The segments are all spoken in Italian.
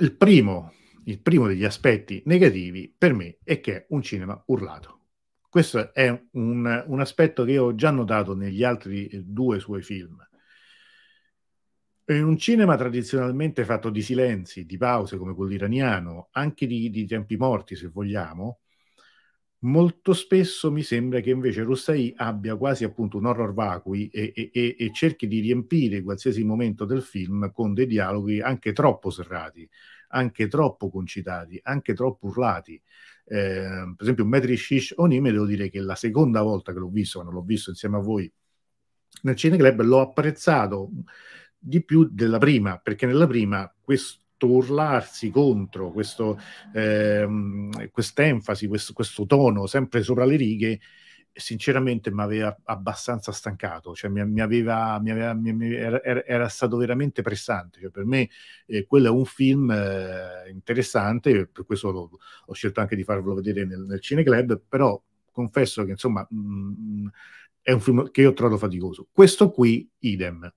il primo, il primo degli aspetti negativi per me è che è un cinema urlato. Questo è un, un aspetto che io ho già notato negli altri eh, due suoi film. In un cinema tradizionalmente fatto di silenzi, di pause, come quello iraniano, anche di, di tempi morti, se vogliamo, molto spesso mi sembra che invece Russai abbia quasi appunto un horror vacui e, e, e, cerchi di riempire qualsiasi momento del film con dei dialoghi anche troppo serrati, anche troppo concitati, anche troppo urlati. Eh, per esempio, Metri Shish Onime, devo dire che la seconda volta che l'ho visto, quando l'ho visto insieme a voi nel Cineclub, l'ho apprezzato di più della prima, perché nella prima questo urlarsi contro questo, ehm, quest'enfasi, questo, questo tono sempre sopra le righe sinceramente mi aveva abbastanza stancato, cioè mi, mi aveva, mi aveva mi, era, era, stato veramente pressante, cioè, per me eh, quello è un film eh, interessante, per questo lo, ho scelto anche di farvelo vedere nel, nel Cineclub, però confesso che insomma mh, mm, è un film che io ho trovato faticoso. Questo qui, idem,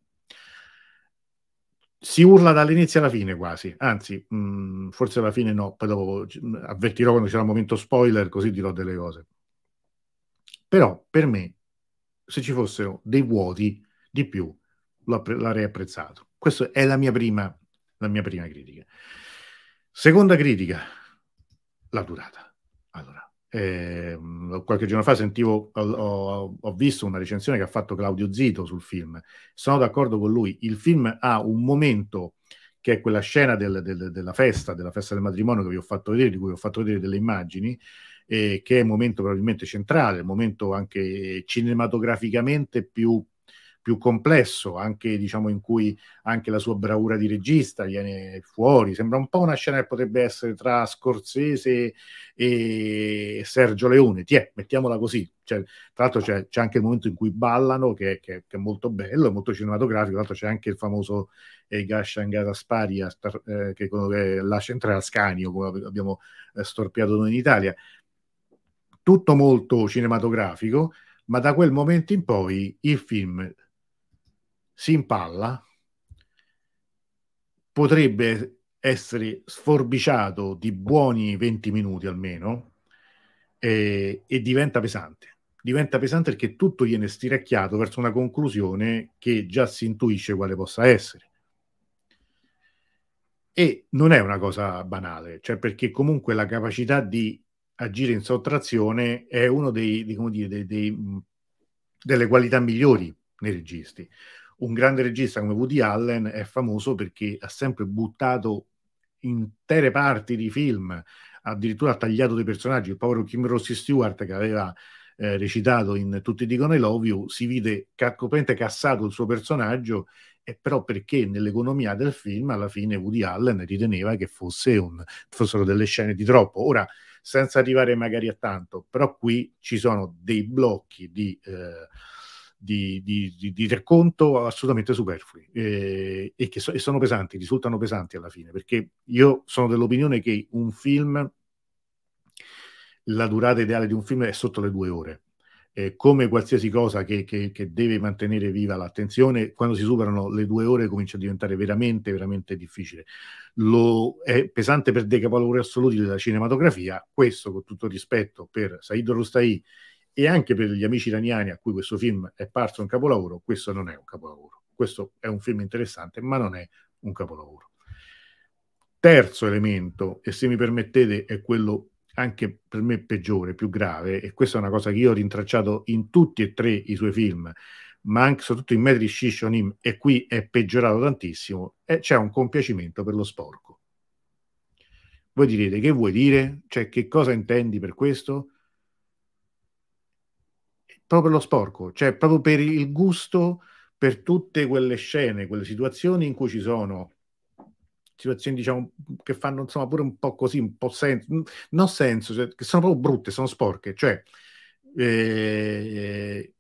si urla dall'inizio alla fine quasi, anzi mh, mm, forse alla fine no, poi dopo mm, avvertirò quando c'è un momento spoiler così dirò delle cose. Però per me se ci fossero dei vuoti di più l'avrei apprezzato. Questa è la mia prima, la mia prima critica. Seconda critica, la durata. Allora, eh, qualche giorno fa sentivo, ho, ho, visto una recensione che ha fatto Claudio Zito sul film. Sono d'accordo con lui. Il film ha un momento che è quella scena del, del, della festa, della festa del matrimonio che vi ho fatto vedere, di cui vi ho fatto vedere delle immagini, eh, che è il momento probabilmente centrale, il momento anche cinematograficamente più più complesso, anche diciamo in cui anche la sua bravura di regista viene fuori. Sembra un po' una scena che potrebbe essere tra Scorsese e Sergio Leone, Tiè, mettiamola così. Cioè, tra l'altro c'è, c'è, anche il momento in cui ballano, che, che, che, è molto bello, è molto cinematografico. Tra l'altro c'è anche il famoso eh, Gashan Gasparia, eh, che, che eh, lascia entrare Ascanio, come abbiamo eh, storpiato noi in Italia. Tutto molto cinematografico, ma da quel momento in poi il film si impalla, potrebbe essere sforbiciato di buoni 20 minuti almeno eh, e diventa pesante. Diventa pesante perché tutto viene stiracchiato verso una conclusione che già si intuisce quale possa essere. E non è una cosa banale, cioè perché comunque la capacità di agire in sottrazione è una delle qualità migliori nei registi un grande regista come Woody Allen è famoso perché ha sempre buttato intere parti di film, addirittura ha tagliato dei personaggi. Il povero Kim Rossi Stewart che aveva eh, recitato in Tutti dicono I love you, si vide completamente cassato il suo personaggio, e però perché nell'economia del film alla fine Woody Allen riteneva che fosse un, fossero delle scene di troppo. Ora, senza arrivare magari a tanto, però qui ci sono dei blocchi di... Eh, di, di, di, di reconto assolutamente superflui eh, e che so, e sono pesanti, risultano pesanti alla fine, perché io sono dell'opinione che un film, la durata ideale di un film è sotto le due ore. Eh, come qualsiasi cosa che, che, che, deve mantenere viva l'attenzione, quando si superano le due ore comincia a diventare veramente, veramente difficile. Lo, è pesante per dei capolavori assoluti della cinematografia, questo con tutto rispetto per Said Rustai e anche per gli amici iraniani a cui questo film è parso un capolavoro, questo non è un capolavoro. Questo è un film interessante, ma non è un capolavoro. Terzo elemento, e se mi permettete è quello anche per me peggiore, più grave, e questa è una cosa che io ho rintracciato in tutti e tre i suoi film, ma anche soprattutto in Metri Shishonim, e qui è peggiorato tantissimo, e c'è un compiacimento per lo sporco. Voi direte, che vuoi dire? Cioè, che cosa intendi per questo? proprio per lo sporco, cioè proprio per il gusto, per tutte quelle scene, quelle situazioni in cui ci sono situazioni diciamo che fanno insomma pure un po' così, un po' senso, non senso, cioè, che sono proprio brutte, sono sporche, cioè eh,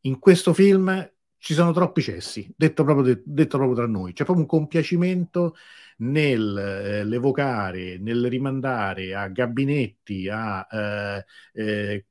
in questo film ci sono troppi cessi, detto proprio, de- detto proprio, tra noi, c'è proprio un compiacimento nell'evocare, eh, nel rimandare a gabinetti, a eh, eh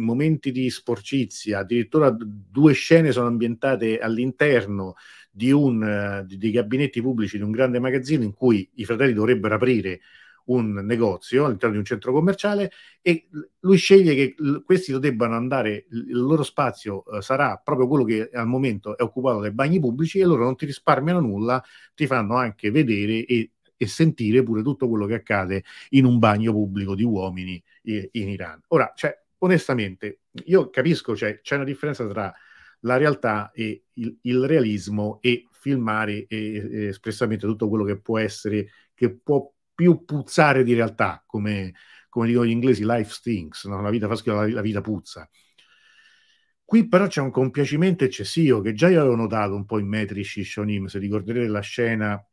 momenti di sporcizia, addirittura due scene sono ambientate all'interno di, un, di, di gabinetti pubblici di un grande magazzino in cui i fratelli dovrebbero aprire un negozio all'interno di un centro commerciale e lui sceglie che questi lo debbano andare, il loro spazio eh, sarà proprio quello che al momento è occupato dai bagni pubblici e loro non ti risparmiano nulla, ti fanno anche vedere e, e sentire pure tutto quello che accade in un bagno pubblico di uomini eh, in Iran. Ora, cioè, onestamente, io capisco, cioè, c'è una differenza tra la realtà e il, il realismo e filmare e, e espressamente tutto quello che può essere, che può più puzzare di realtà, come, come dicono gli inglesi, life stinks, no? la vita fa schifo, la, la, vita puzza. Qui però c'è un compiacimento eccessivo che già io avevo notato un po' in Metri Shishonim, se ricorderete la scena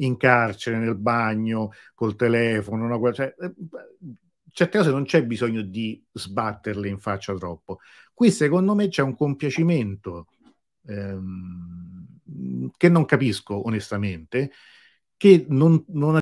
in carcere, nel bagno, col telefono, una, cioè, eh, certe cose non c'è bisogno di sbatterle in faccia troppo. Qui secondo me c'è un compiacimento ehm, che non capisco onestamente, che non, non